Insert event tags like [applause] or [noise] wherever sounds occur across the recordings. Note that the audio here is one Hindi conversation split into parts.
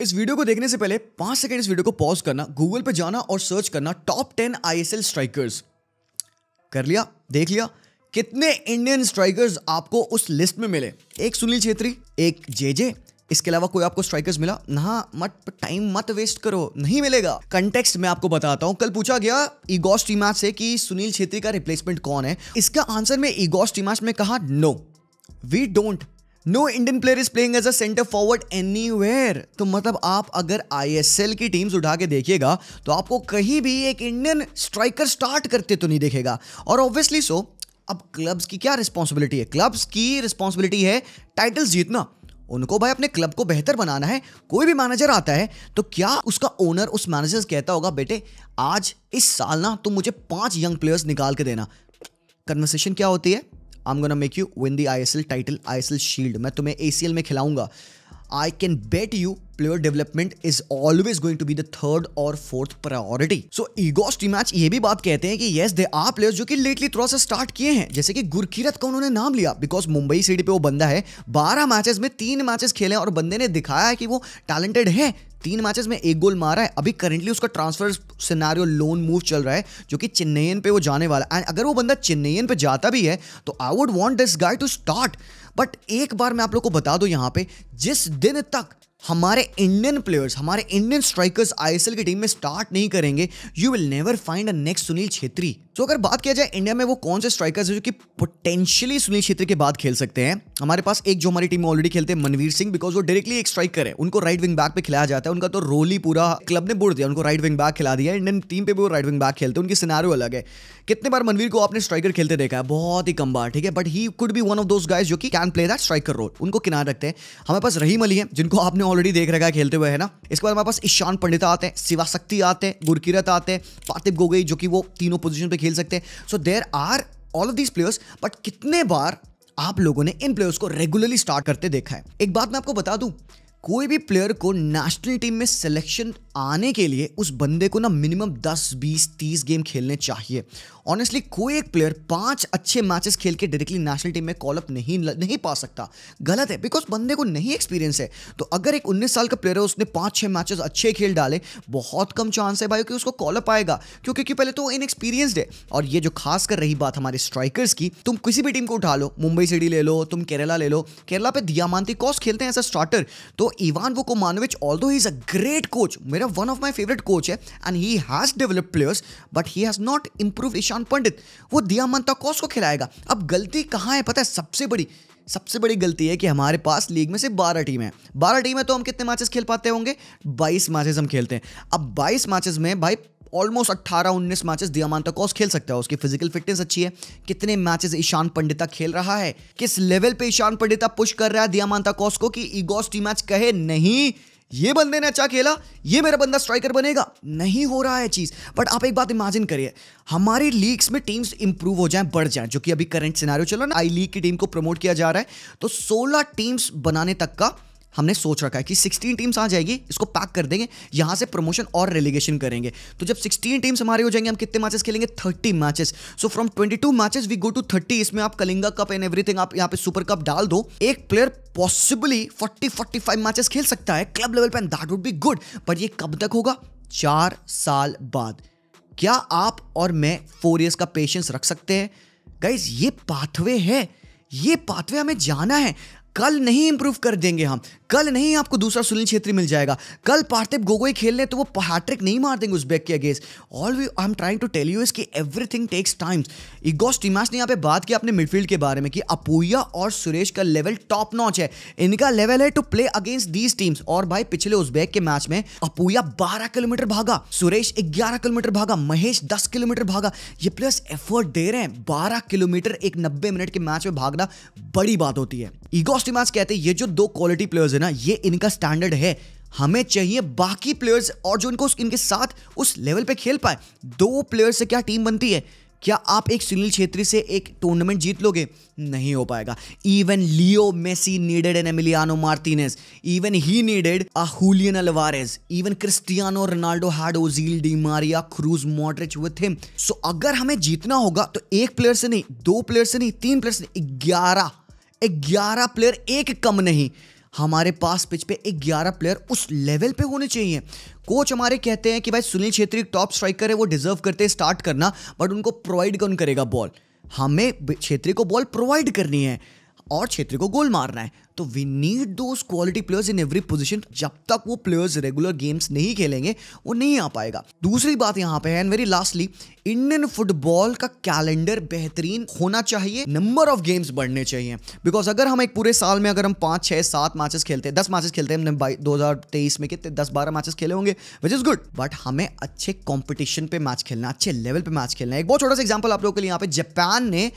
इस वीडियो को देखने से पहले पांच सेकेंड इस वीडियो को पॉज करना गूगल पर जाना और सर्च करना टॉप टेन आई स्ट्राइकर्स कर लिया देख लिया कितने इंडियन स्ट्राइकर्स आपको उस लिस्ट में मिले एक सुनील छेत्री एक जे जे इसके अलावा कोई आपको स्ट्राइकर्स मिला ना मत टाइम मत वेस्ट करो नहीं मिलेगा कंटेक्स्ट मैं आपको बताता हूं कल पूछा गया ईगोस टीमाच से कि सुनील छेत्री का रिप्लेसमेंट कौन है इसका आंसर में ईगोस टीमाच में कहा no we don't know Indian player is playing as a centre forward any तो मतलब आप अगर आई की टीम्स उठा के देखिएगा तो आपको कहीं भी एक इंडियन स्ट्राइकर स्टार्ट करते तो नहीं देखेगा और ऑब्वियसली सो अब क्लब्स की क्या रिस्पॉन्सिबिलिटी है क्लब्स की रिस्पॉन्सिबिलिटी है टाइटल्स जीतना उनको भाई अपने क्लब को बेहतर बनाना है कोई भी मैनेजर आता है तो क्या उसका ओनर उस मैनेजर से कहता होगा बेटे आज इस साल ना तुम मुझे पांच यंग प्लेयर्स निकाल के देना कन्वर्सेशन क्या होती है I am gonna make you win the I S L title I S L shield मैं तुम्हें ए सी एल में खिलाऊंगा I can bet you player development is always going to be the third और फोर्थ प्रायोरिटी सो ईगोस मैच ये भी बात कहते हैं कि येस दे आर प्लेयर्स जो कि लेटली थोड़ा सा स्टार्ट किए हैं जैसे कि गुरकीरत का उन्होंने नाम लिया बिकॉज मुंबई सिटी पे वो बंदा है बारह मैचेस में तीन मैचेस खेले और बंदे ने दिखाया है कि वो टैलेंटेड है तीन मैचेस में एक गोल मारा है अभी करेंटली उसका ट्रांसफर सिनारियो लोन मूव चल रहा है जो कि चेन्नईन पे वो जाने वाला एंड अगर वो बंदा चेन्नईन पे जाता भी है तो I would want this guy to start but एक बार मैं आप लोग को बता दूं यहाँ पे जिस दिन तक हमारे इंडियन प्लेयर्स हमारे इंडियन स्ट्राइकर्स आईएसएल की टीम में स्टार्ट नहीं करेंगे you will never find a next Sunil Chhetri so अगर बात किया जाए इंडिया में वो कौन से स्ट्राइकर्स हैं जो कि पोटेंशियली सुनील छेत्री के बाद खेल सकते हैं हमारे पास एक जो हमारी टीम में ऑलरेडी खेलते हैं मनवीर सिंह बिकॉज वो डायरेक्टली एक स्ट्राइकर है उनको राइट विंग बैक पे खिलाया जाता है उनका तो रोल ही पूरा क्लब ने बोड़ दिया उनको राइट विंग बैक खिला दिया इंडियन टीम पे भी वो राइट विंग बैक खेलते हैं उनकी सिनारो अलग है कितने बार मनवीर को आपने स्ट्राइकर खेलते देखा है बहुत ही कम बार ठीक है but he could be one of those guys जो कि can play that striker role उनको किनारे रखते हैं हमारे पास रहीम अली है जिनको आपने ऑलरेडी देख रखा है खेलते हुए है ना इसके बाद हमारे पास ईशान पंडिता आते हैं शिवाशक्ति आते हैं गुरकिरत आते हैं पार्थिव गोगई जो कि वो तीनों पर खेल खेल सकते हैं so there are all of these players but कितने बार आप लोगों ने इन प्लेयर्स को रेगुलरली स्टार्ट करते देखा है एक बात मैं आपको बता दूं कोई भी प्लेयर को नेशनल टीम में सिलेक्शन आने के लिए उस बंदे को ना मिनिमम 10, 20, 30 गेम खेलने चाहिए ऑनेस्टली कोई एक प्लेयर पांच अच्छे मैचेस खेल के डायरेक्टली नेशनल टीम में अप नहीं नहीं पा सकता गलत है बिकॉज बंदे को नहीं एक्सपीरियंस है तो अगर एक 19 साल का प्लेयर है उसने पांच छह मैचेस अच्छे खेल डाले बहुत कम चांस है भाई कि उसको अप आएगा क्यों क्योंकि पहले तो इनएक्सपीरियंसड है और ये जो खास कर रही बात हमारे स्ट्राइकर्स की तुम किसी भी टीम को उठा लो मुंबई सिटी ले लो तुम केरला ले लो केरला पे दियामांती कॉस खेलते हैं एज अ स्टार्टर तो इवान वो Vukomanovic although is a great coach मेरा one of my favourite coach है and he has developed players but he has not improve Ishan Pandita वो दिया मंता कॉस को खिलाएगा अब गलती कहाँ है पता है सबसे बड़ी सबसे बड़ी गलती है कि हमारे पास लीग में से बारह टीम है बारह टीम है तो हम कितने मैचेस खेल पाते होंगे बाईस मैचेस हम खेलते हैं अब बाईस मैचेस में भाई ऑलमोस्ट अट्ठारह उन्नीस मैचेस दियामांतोकॉस खेल सकता है उसकी फिजिकल फिटनेस अच्छी है कितने मैचेस ईशान पंडिता खेल रहा है किस लेवल पे ईशान पंडिता पुश कर रहा है दियामांतोकॉस को कि ईगोस टी मैच कहे नहीं ये बंदे ने अच्छा खेला ये मेरा बंदा स्ट्राइकर बनेगा नहीं हो रहा है चीज़ बट आप एक बात इमेजिन करिए हमारी लीग्स में टीम्स इंप्रूव हो जाए बढ़ जाए जो कि अभी करंट सिनारियो चल रहा है आई लीग की टीम को प्रमोट किया जा रहा है तो 16 टीम्स बनाने तक का हमने सोच रखा है कि 16 टीम्स आ जाएगी इसको पैक कर देंगे यहां से प्रमोशन और रेलिगेशन करेंगे तो जब 16 टीम्स हमारे हो जाएंगे हम कितने मैचेस खेलेंगे 30 matches so from 22 matches we go to 30 इसमें आप कलिंगा कप एंड एवरीथिंग आप यहां पे सुपर कप डाल दो एक प्लेयर पॉसिबली 40 45 मैचेस खेल सकता है क्लब लेवल पर दैट वुड बी गुड पर ये कब तक होगा चार साल बाद क्या आप और मैं फोर ईयर्स का पेशेंस रख सकते हैं गाइज ये पाथवे है ये पाथवे हमें जाना है कल नहीं इंप्रूव कर देंगे हम कल नहीं आपको दूसरा सुनील छेत्री मिल जाएगा कल पार्थिव गोगोई खेल ले तो वो हैट्रिक नहीं मार देंगे बैक के against all we I am trying to tell you is कि everything takes time Igor Stimac ने यहाँ पे बात की अपने मिडफील्ड के बारे में कि अपूया और सुरेश का लेवल टॉप नॉच है इनका लेवल है to play against these teams और भाई पिछले उस बैक के मैच में अपूया बारह किलोमीटर भागा सुरेश ग्यारह किलोमीटर भागा महेश दस किलोमीटर भागा ये प्लेयर्स एफर्ट दे रहे हैं बारह किलोमीटर एक नब्बे मिनट के मैच में भागना बड़ी बात होती है इगोस टीमास कहते हैं ये जो दो क्वालिटी प्लेयर्स है ना ये इनका स्टैंडर्ड है हमें चाहिए बाकी प्लेयर्स और जो इनको इनके साथ उस लेवल पे खेल पाए दो प्लेयर्स से क्या टीम बनती है क्या आप एक सुनील छेत्री से एक टूर्नामेंट जीत लोगे नहीं हो पाएगा even Leo Messi needed an Emiliano Martinez even he needed a Julian Alvarez even Cristiano Ronaldo had Ozil Di Maria Kroos Modric with him so अगर हमें जीतना होगा तो एक प्लेयर से नहीं दो प्लेयर से नहीं तीन प्लेयर से नहीं ग्यारह ग्यारह प्लेयर एक कम नहीं हमारे पास पिच पे ग्यारह प्लेयर उस लेवल पे होने चाहिए कोच हमारे कहते हैं कि भाई सुनील छेत्री टॉप स्ट्राइकर है वो डिजर्व करते हैं स्टार्ट करना बट उनको प्रोवाइड कौन करेगा बॉल हमें छेत्री को बॉल प्रोवाइड करनी है और छेत्री को गोल मारना है तो we need those quality players in every position जब तक वो प्लेयर्स रेगुलर गेम्स नहीं खेलेंगे वो नहीं आ पाएगा दूसरी बात यहाँ पे है and very lastly Indian football का कैलेंडर बेहतरीन होना चाहिए नंबर ऑफ गेम्स बढ़ने चाहिए बिकॉज अगर हम एक पूरे साल में अगर हम पाँच छः सात मैचेस खेलते हैं दस मैचेस खेलते हैं हमने दो हज़ार तेईस में कितने दस बारह मैचेस खेले होंगे विच इज़ गुड बट हमें अच्छे कॉम्पिटिशन पे मैच खेलना अच्छे लेवल पे मैच खेलना एक बहुत छोटा सा एग्जाम्पल आप लोगों के लिए यहाँ पे जापान ने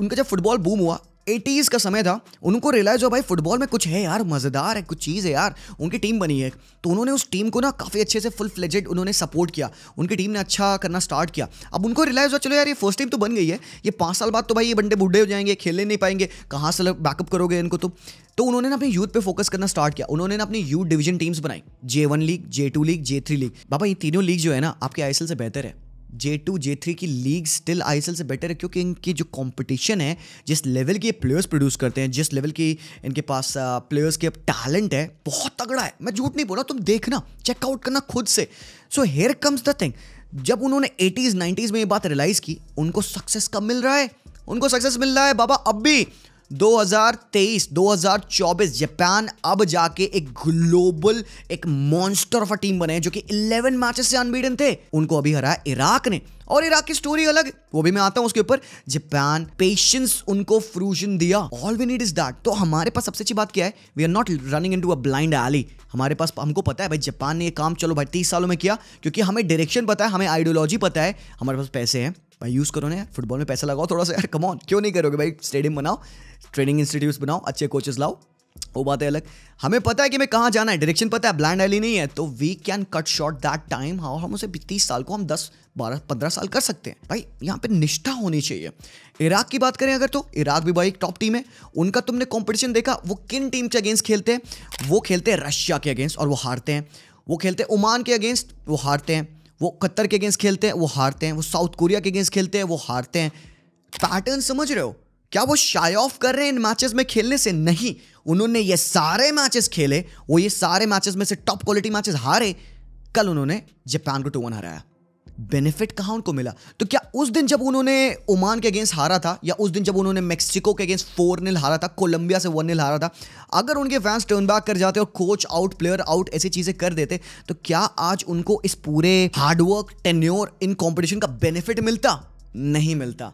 उनका जब फुटबॉल बूम हुआ एटीज़ का समय था उनको रियलाइज़ हो भाई फुटबॉल में कुछ है यार मज़ेदार है कुछ चीज़ है यार उनकी टीम बनी है तो उन्होंने उस टीम को ना काफ़ी अच्छे से फुल फ्लेजेड उन्होंने सपोर्ट किया उनकी टीम ने अच्छा करना स्टार्ट किया अब उनको रियलाइज़ हुआ चलो यार ये फर्स्ट टीम तो बन गई है ये पाँच साल बाद तो भाई ये बंडे बुढ़े हो जाएंगे खेलने नहीं पाएंगे कहाँ से बैकअप करोगे इनको तो तो उन्होंने ना अपने यूथ पे फोकस करना स्टार्ट किया उन्होंने ना अपनी यूथ डिवीजन टीम्स बनाई J one league J two league J three league बाबा ये तीनों लीग जो है ना आपके आई से बेहतर है जे टू जे थ्री की लीग स्टिल आई से बेटर है क्योंकि इनकी जो कंपटीशन है जिस लेवल के प्लेयर्स प्रोड्यूस करते हैं जिस लेवल की इनके पास प्लेयर्स के अब टैलेंट है बहुत तगड़ा है मैं झूठ नहीं बोल रहा तुम देखना चेकआउट करना खुद से so here comes the thing जब उन्होंने एटीज़ नाइन्टीज़ में ये बात रियलाइज़ की उनको सक्सेस कब मिल रहा है उनको सक्सेस मिल रहा है बाबा अब भी 2023 2024 जापान अब जाके एक ग्लोबल एक मॉन्स्टर ऑफ अ टीम बने जो कि 11 मैचेस से अनबीडन थे उनको अभी हराया इराक ने और इराक की स्टोरी अलग वो भी मैं आता हूं उसके ऊपर जापान पेशेंस उनको फ्रूजन दिया all we need is that तो हमारे पास सबसे अच्छी बात क्या है we are not running in a blind alley हमारे पास हमको पता है भाई जापान ने ये काम चलो भाई तीस सालों में किया क्योंकि हमें डायरेक्शन पता है हमें आइडियोलॉजी पता है हमारे पास पैसे हैं भाई यूज़ करो ना फुटबॉल में पैसा लगाओ थोड़ा सा यार कमॉन क्यों नहीं करोगे भाई स्टेडियम बनाओ ट्रेनिंग इंस्टीट्यूट बनाओ अच्छे कोचेस लाओ वो बात है अलग हमें पता है कि हमें कहाँ जाना है डायरेक्शन पता है ब्लाइंड एली नहीं है तो we can cut short that time how हम उसे तीस साल को हम दस बारह पंद्रह साल कर सकते हैं भाई यहाँ पे निष्ठा होनी चाहिए इराक की बात करें अगर तो इराक भी भाई एक टॉप टीम है उनका तुमने कॉम्पिटिशन देखा वो किन टीम के अगेंस्ट खेलते हैं वो खेलते हैं रशिया के अगेंस्ट और वो हारते हैं वो खेलते हैं ओमान के अगेंस्ट वो हारते हैं वो कतर के अगेंस्ट खेलते हैं वो हारते हैं वो साउथ कोरिया के अगेंस्ट खेलते हैं वो हारते हैं पैटर्न समझ रहे हो क्या वो शाई ऑफ कर रहे हैं इन मैचेस में खेलने से नहीं उन्होंने ये सारे मैचेस खेले वो ये सारे मैचेस में से टॉप क्वालिटी मैचेस हारे कल उन्होंने जापान को टू वन हराया बेनिफिट कहाँ उनको मिला तो क्या उस दिन जब उन्होंने ओमान के अगेंस्ट हारा था या उस दिन जब उन्होंने मेक्सिको के अगेंस्ट फोर निल हारा था कोलंबिया से वन निल हारा था अगर उनके फैंस टर्न बैक कर जाते और कोच आउट प्लेयर आउट ऐसी चीज़ें कर देते तो क्या आज उनको इस पूरे हार्डवर्क टेन्योर इन कॉम्पिटिशन का बेनिफिट मिलता नहीं मिलता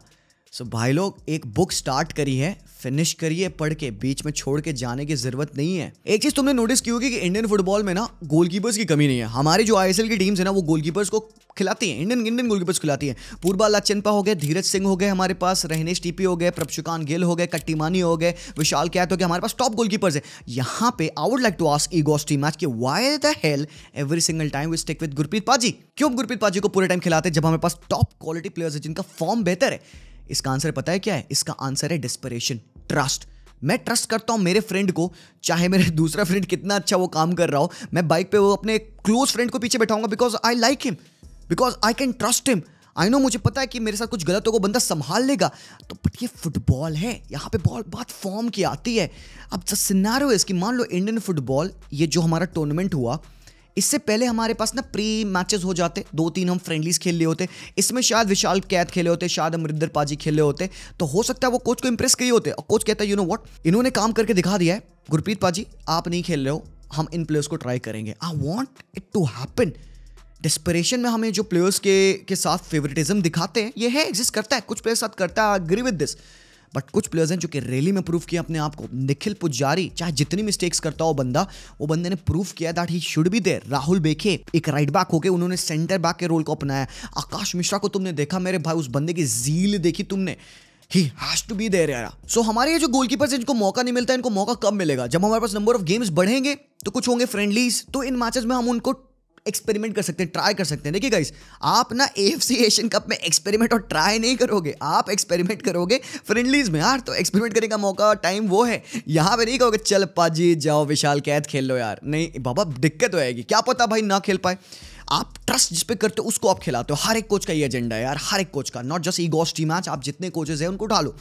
सो so, भाई लोग एक बुक स्टार्ट करी है फिनिश करिए पढ़ के बीच में छोड़ के जाने की जरूरत नहीं है एक चीज तुमने नोटिस की होगी कि इंडियन फुटबॉल में ना गोलकीपर्स की कमी नहीं है हमारी जो आईएसएल की टीम्स है ना वो गोलकीपर्स को खिलाती है इंडियन इंडियन गोलकीपर्स खिलाती है पूर्वा लाचनपा हो गए धीरज सिंह हो गए हमारे पास रहनेश टीपी हो गए प्रभुकांत गिल हो गए कट्टीमानी हो गए विशाल कैत हो गए हमारे पास टॉप गोलकीपर्स है यहाँ पे I would like to ask Igor Stimac मैच की why the hell every single time we stick with Gurpreet पाजी क्यों गुरप्रीत पाजी को पूरे टाइम खिलाते हैं जब हमारे पास टॉप क्वालिटी प्लेयर्स है जिनका फॉर्म बेहतर है इसका आंसर पता है क्या है इसका आंसर है डिस्परेशन ट्रस्ट मैं ट्रस्ट करता हूँ मेरे फ्रेंड को चाहे मेरे [laughs] दूसरा फ्रेंड कितना अच्छा वो काम कर रहा हो मैं बाइक पे वो अपने क्लोज फ्रेंड को पीछे बैठाऊंगा because I like him because I can trust him I know मुझे पता है कि मेरे साथ कुछ गलत होगा बंदा संभाल लेगा तो बट ये फुटबॉल है यहाँ पे बहुत बात फॉर्म की आती है अब सिनारो इसकी मान लो इंडियन फुटबॉल ये जो हमारा टूर्नामेंट हुआ इससे पहले हमारे पास ना प्री मैचेस हो जाते दो तीन हम फ्रेंडलीज खेल लिए होते इसमें शायद विशाल कैद खेले होते शायद अमरिंदर पाजी खेले होते तो हो सकता है वो कोच को इंप्रेस किए होते और कोच कहता है यू नो वॉट इन्होंने काम करके दिखा दिया है गुरप्रीत पाजी आप नहीं खेल रहे हो हम इन प्लेयर्स को ट्राई करेंगे I want it to happen desperation में हमें जो प्लेयर्स के के साथ फेवरेटिज्म दिखाते हैं ये है एग्जिस्ट करता है कुछ प्लेयर साथ करता है अग्री विद दिस बट कुछ प्लेयर्स हैं जो कि रैली में प्रूव किया अपने आप को निखिल पुजारी चाहे जितनी मिस्टेक्स करता हो बंदा वो बंदे ने प्रूव किया that he should be there Rahul Bheke एक राइट बैक होके उन्होंने सेंटर बैक के रोल को अपनाया आकाश मिश्रा को तुमने देखा मेरे भाई उस बंदे की झील देखी तुमने he has to be there यारा सो हमारे ये जो गोलकीपर्स इनको मौका नहीं मिलता इनको मौका कब मिलेगा जब हमारे पास नंबर ऑफ गेम्स बढ़ेंगे तो कुछ होंगे फ्रेंडलीज तो इन मैचेस में हम उनको एक्सपेरिमेंट कर सकते हैं ट्राई कर सकते हैं देखिए गाइस आप ना एफ एशियन कप में एक्सपेरिमेंट और ट्राई नहीं करोगे आप एक्सपेरिमेंट करोगे फ्रेंडलीज में यार तो एक्सपेरिमेंट करने का मौका टाइम वो है यहाँ पे नहीं कहोगे चल पाजी जाओ विशाल कैद खेल लो यार नहीं बाबा दिक्कत हो तो जाएगी क्या पता भाई ना खेल पाए आप ट्रस्ट जिस पे करते हो उसको आप खिलाते हो हर एक कोच का ये एजेंडा है यार हर एक कोच का नॉट जस्ट ई गोस्ट टीम मैच आप जितने कोचेज हैं उनको उठा लो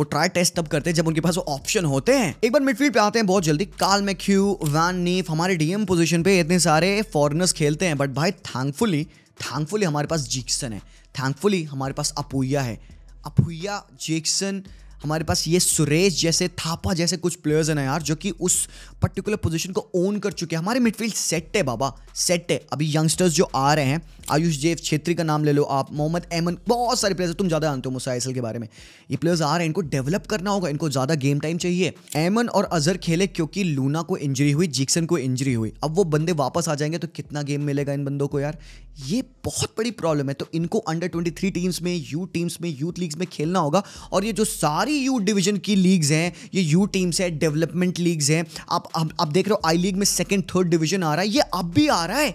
वो ट्राई टेस्ट तब करते हैं जब उनके पास वो ऑप्शन होते हैं एक बार मिडफील्ड पे आते हैं बहुत जल्दी काल में क्यू वैन नीफ हमारे डीएम पोजीशन पे इतने सारे फॉरनर्स खेलते हैं बट भाई थैंकफुली थैंकफुली हमारे पास जिक्सन है थैंकफुली हमारे पास अपुया है अपुया जेक्सन हमारे पास ये सुरेश जैसे थापा जैसे कुछ प्लेयर्स हैं ना यार जो कि उस पर्टिकुलर पोजीशन को ओन कर चुके हैं हमारे मिडफील्ड सेट है बाबा सेट है अभी यंगस्टर्स जो आ रहे हैं आयुष जेव छेत्री का नाम ले लो आप मोहम्मद एमन बहुत सारे प्लेयर्स तुम ज़्यादा जानते हो मुसाइसल के बारे में ये प्लेयर्स आ रहे हैं इनको डेवलप करना होगा इनको ज़्यादा गेम टाइम चाहिए एमन और अजहर खेले क्योंकि लूना को इंजरी हुई जिक्सन को इंजरी हुई अब वो बंदे वापस आ जाएंगे तो कितना गेम मिलेगा इन बंदों को यार ये बहुत बड़ी प्रॉब्लम है तो इनको अंडर ट्वेंटी टीम्स में यू टीम्स में यूथ लीग्स में खेलना होगा और ये जो सारी सारी यू डिवीजन की लीग्स हैं ये यू टीम्स है डेवलपमेंट लीग्स हैं आप आप देख रहे हो आई लीग में सेकेंड थर्ड डिवीजन आ रहा है ये अब भी आ रहा है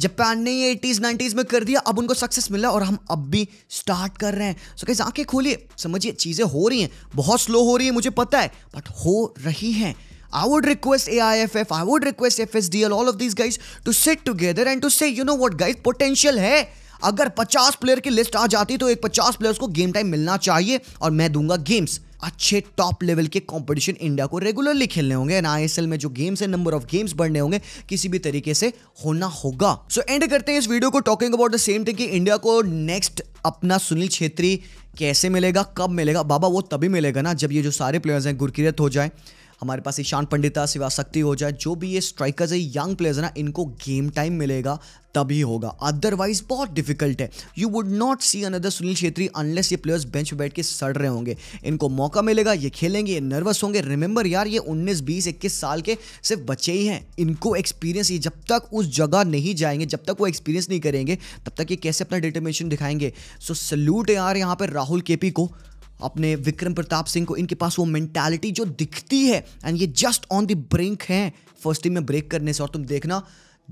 जापान ने ये एटीज़ नाइन्टीज़ में कर दिया अब उनको सक्सेस मिला और हम अब भी स्टार्ट कर रहे हैं सो कैसे आंखें खोलिए समझिए चीज़ें हो रही हैं बहुत स्लो हो रही है मुझे पता है बट हो रही हैं I would request AIFF, I would request FSDL, all of these guys to sit together and to say, you know what, guys, potential hai. अगर पचास प्लेयर की लिस्ट आ जाती तो एक पचास प्लेयर्स को गेम टाइम मिलना चाहिए और मैं दूंगा गेम्स अच्छे टॉप लेवल के कंपटीशन इंडिया को रेगुलरली खेलने होंगे एंड आईएसएल में जो गेम्स है नंबर ऑफ गेम्स बढ़ने होंगे किसी भी तरीके से होना होगा सो so, एंड करते हैं इस वीडियो को talking about the same thing कि इंडिया को नेक्स्ट अपना सुनील छेत्री कैसे मिलेगा कब मिलेगा बाबा वो तभी मिलेगा ना जब ये जो सारे प्लेयर्स हैं गुरकिरत हो जाए हमारे पास ईशान पंडिता शिवाशक्ति शक्ति हो जाए जो भी ये स्ट्राइकर्स है यंग प्लेयर्स है ना इनको गेम टाइम मिलेगा तभी होगा अदरवाइज बहुत डिफिकल्ट है you would not see another Sunil Chhetri unless ये प्लेयर्स बेंच पर बैठ के सड़ रहे होंगे इनको मौका मिलेगा ये खेलेंगे ये नर्वस होंगे रिमेंबर यार ये 19, 20, 21 साल के सिर्फ बच्चे ही हैं इनको एक्सपीरियंस ये जब तक उस जगह नहीं जाएंगे जब तक वो एक्सपीरियंस नहीं करेंगे तब तक ये कैसे अपना डिटर्मिनेशन दिखाएंगे सो सल्यूट यार यहाँ पर राहुल के को अपने विक्रम प्रताप सिंह को इनके पास वो मैंटेलिटी जो दिखती है एंड ये जस्ट ऑन द ब्रिंक हैं फर्स्ट टीम में ब्रेक करने से और तुम देखना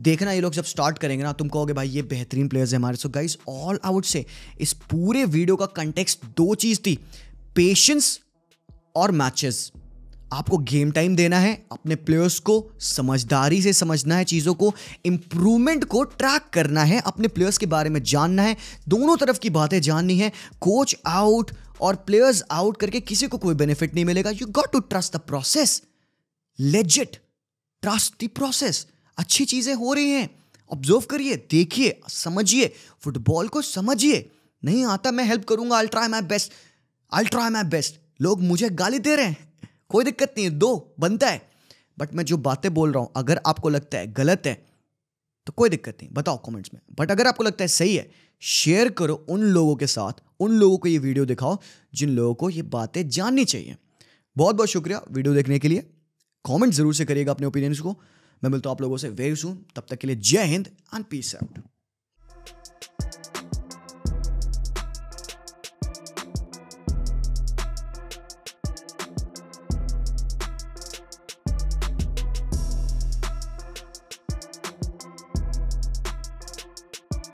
देखना ये लोग जब स्टार्ट करेंगे ना तुम कहोगे भाई ये बेहतरीन प्लेयर्स हैं हमारे सो गाइस ऑल आउट से इस पूरे वीडियो का कंटेक्स दो चीज़ थी पेशेंस और मैचेस आपको गेम टाइम देना है अपने प्लेयर्स को समझदारी से समझना है चीज़ों को इम्प्रूवमेंट को ट्रैक करना है अपने प्लेयर्स के बारे में जानना है दोनों तरफ की बातें जाननी है कोच आउट और प्लेयर्स आउट करके किसी को कोई बेनिफिट नहीं मिलेगा you got to trust the process legit trust the process अच्छी चीज़ें हो रही हैं ऑब्जर्व करिए देखिए समझिए फुटबॉल को समझिए नहीं आता मैं हेल्प करूंगा I'll try my best I'll try my best लोग मुझे गाली दे रहे हैं कोई दिक्कत नहीं है दो बनता है बट मैं जो बातें बोल रहा हूं अगर आपको लगता है गलत है तो कोई दिक्कत नहीं बताओ कमेंट्स में बट अगर आपको लगता है सही है शेयर करो उन लोगों के साथ उन लोगों को ये वीडियो दिखाओ जिन लोगों को ये बातें जाननी चाहिए बहुत बहुत शुक्रिया वीडियो देखने के लिए कमेंट जरूर से करिएगा अपने ओपिनियंस को मैं मिलता हूँ आप लोगों से वेरी सुन तब तक के लिए जय हिंद एंड पीस आउट